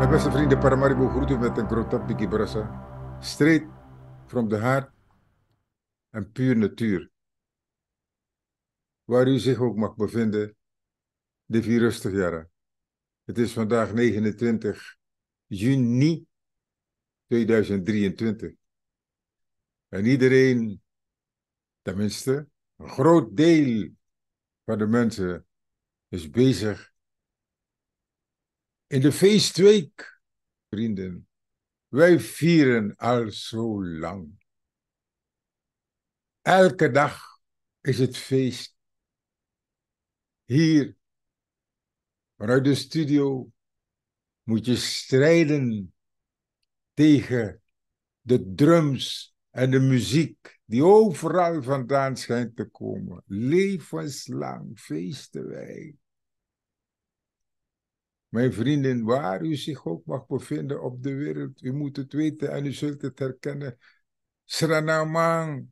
Mijn beste vrienden, Paramaribo groet u met een piki Brassa. Straight from the heart en puur natuur. Waar u zich ook mag bevinden, de vier rustig jaren. Het is vandaag 29 juni 2023. En iedereen, tenminste, een groot deel van de mensen is bezig in de feestweek, vrienden, wij vieren al zo lang. Elke dag is het feest. Hier, vanuit de studio, moet je strijden tegen de drums en de muziek die overal vandaan schijnt te komen. Levenslang feesten wij. Mijn vrienden, waar u zich ook mag bevinden op de wereld, u moet het weten en u zult het herkennen. Sranamang,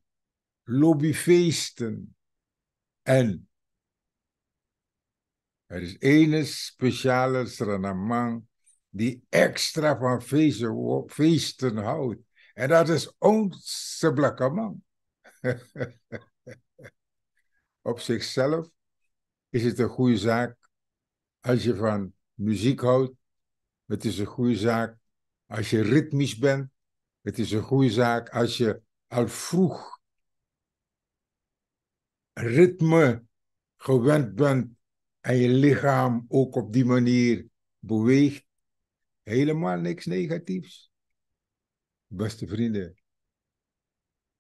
lobbyfeesten. En er is één speciale Sranamang die extra van feesten, feesten houdt. En dat is onze blakke op zichzelf is het een goede zaak als je van muziek houdt. Het is een goede zaak als je ritmisch bent. Het is een goede zaak als je al vroeg ritme gewend bent en je lichaam ook op die manier beweegt. Helemaal niks negatiefs. Beste vrienden,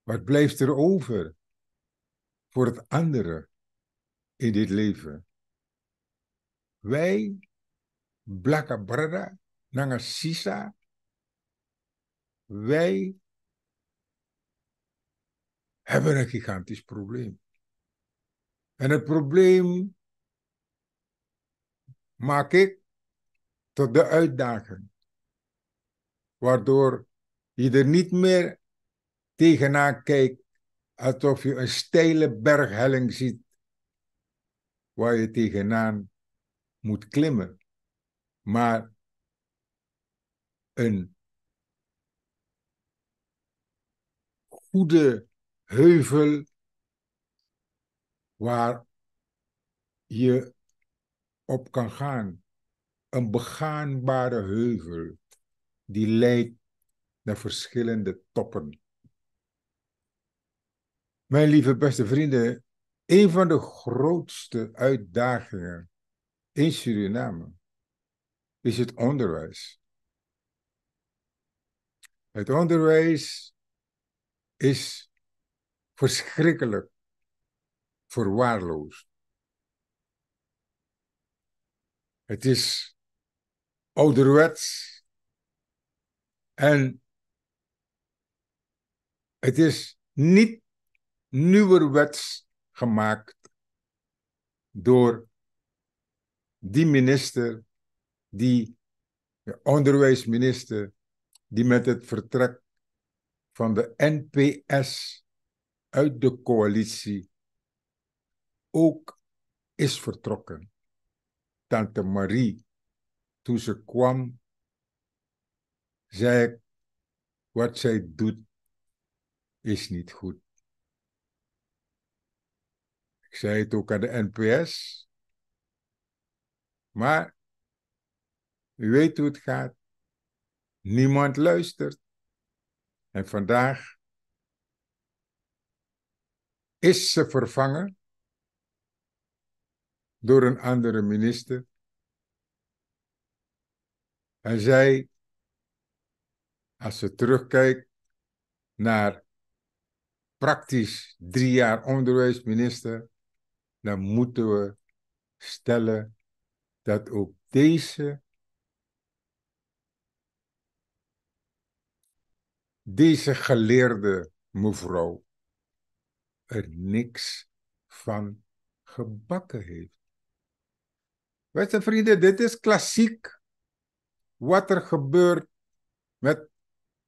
wat blijft er over voor het andere in dit leven? Wij blaka brada, nanga sisa. Wij hebben een gigantisch probleem. En het probleem maak ik tot de uitdaging. Waardoor je er niet meer tegenaan kijkt alsof je een steile berghelling ziet waar je tegenaan moet klimmen. Maar een goede heuvel waar je op kan gaan. Een begaanbare heuvel die leidt naar verschillende toppen. Mijn lieve beste vrienden, een van de grootste uitdagingen in Suriname is het onderwijs. Het onderwijs is verschrikkelijk verwaarloosd. Het is ouderwets en het is niet nieuwerwets gemaakt door die minister die onderwijsminister die met het vertrek van de NPS uit de coalitie ook is vertrokken. Tante Marie, toen ze kwam, zei ik, wat zij doet is niet goed. Ik zei het ook aan de NPS, maar u weet hoe het gaat. Niemand luistert. En vandaag is ze vervangen door een andere minister. En zij, als ze terugkijkt naar praktisch drie jaar onderwijsminister, dan moeten we stellen dat ook deze deze geleerde mevrouw er niks van gebakken heeft. Beste vrienden, dit is klassiek wat er gebeurt met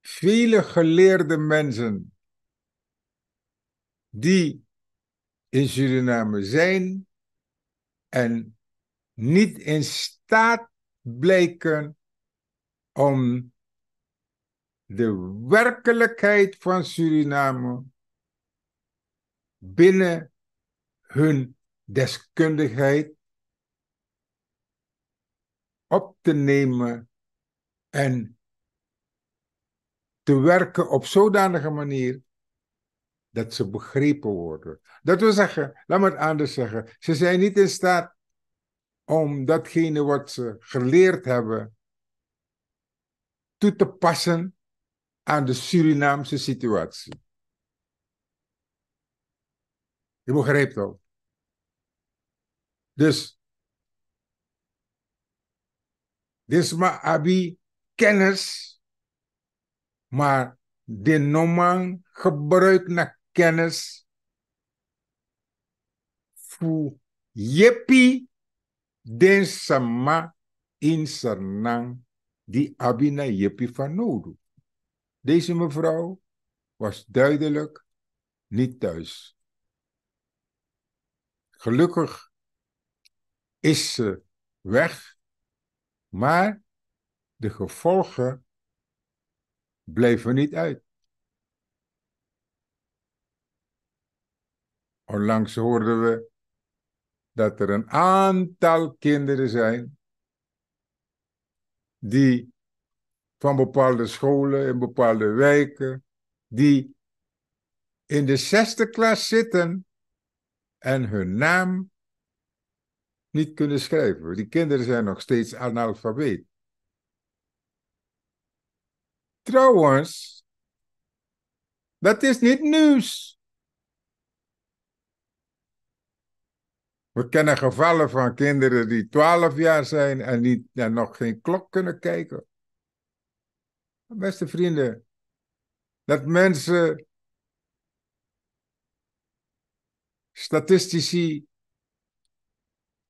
vele geleerde mensen die in Suriname zijn en niet in staat blijken om de werkelijkheid van Suriname binnen hun deskundigheid op te nemen en te werken op zodanige manier dat ze begrepen worden. Dat wil zeggen, laat me het anders zeggen, ze zijn niet in staat om datgene wat ze geleerd hebben toe te passen aan de Surinaamse situatie. Je begrijpt al. Dus, dit maar Abi kennis, maar de noman gebruik naar kennis voor jepi den sama in sarnang die abina jepi van deze mevrouw was duidelijk niet thuis. Gelukkig is ze weg, maar de gevolgen bleven niet uit. Onlangs hoorden we dat er een aantal kinderen zijn die van bepaalde scholen in bepaalde wijken, die in de zesde klas zitten en hun naam niet kunnen schrijven. Die kinderen zijn nog steeds analfabeet. Trouwens, dat is niet nieuws. We kennen gevallen van kinderen die 12 jaar zijn en, niet, en nog geen klok kunnen kijken. Beste vrienden, dat mensen, statistici,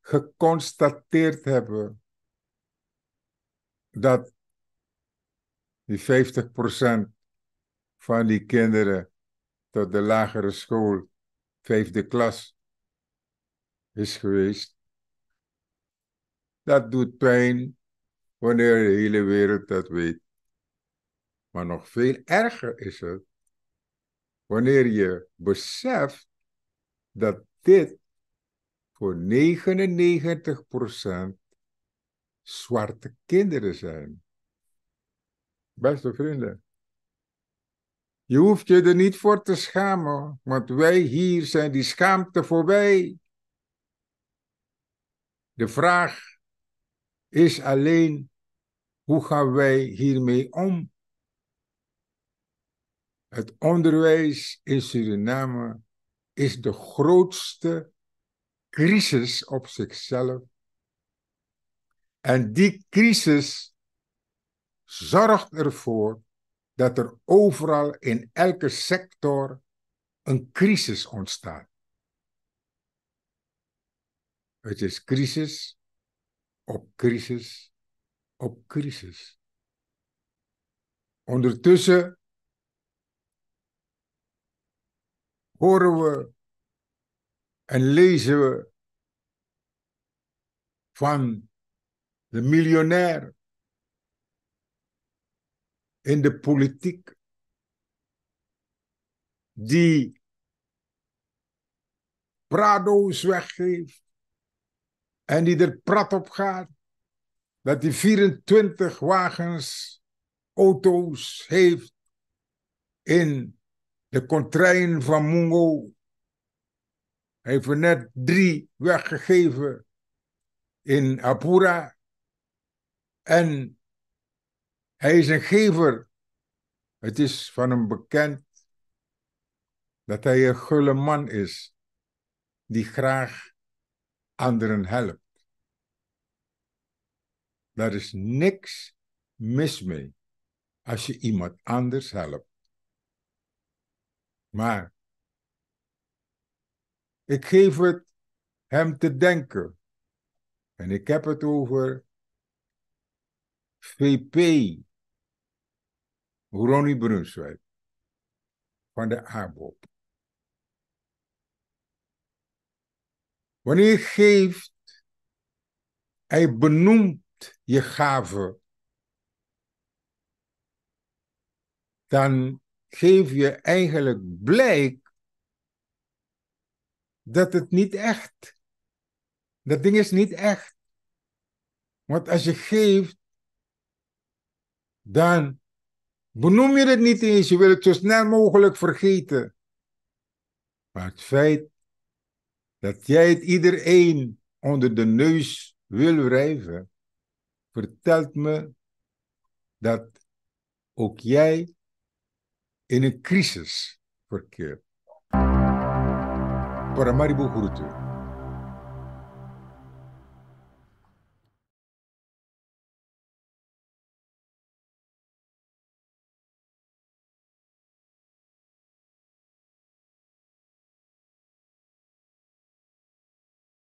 geconstateerd hebben dat die 50% van die kinderen tot de lagere school, vijfde klas, is geweest. Dat doet pijn wanneer de hele wereld dat weet. Maar nog veel erger is het wanneer je beseft dat dit voor 99% zwarte kinderen zijn. Beste vrienden, je hoeft je er niet voor te schamen, want wij hier zijn die schaamte voorbij. De vraag is alleen, hoe gaan wij hiermee om? Het onderwijs in Suriname is de grootste crisis op zichzelf. En die crisis zorgt ervoor dat er overal in elke sector een crisis ontstaat. Het is crisis op crisis op crisis. Ondertussen horen we en lezen we van de miljonair in de politiek die Prado's weggeeft en die er prat op gaat dat hij 24 wagens, auto's heeft in de kontrein van Mungo heeft er net drie weggegeven in Apura. En hij is een gever. Het is van hem bekend dat hij een gulle man is die graag anderen helpt. Daar is niks mis mee als je iemand anders helpt. Maar ik geef het hem te denken. En ik heb het over VP Ronnie Brunswijk van de ABOP. Wanneer je geeft, hij benoemt je gave, dan geef je eigenlijk blijk dat het niet echt. Dat ding is niet echt. Want als je geeft, dan benoem je het niet eens. Je wil het zo snel mogelijk vergeten. Maar het feit dat jij het iedereen onder de neus wil wrijven, vertelt me dat ook jij em crisis, porque para Maribu Hurutu,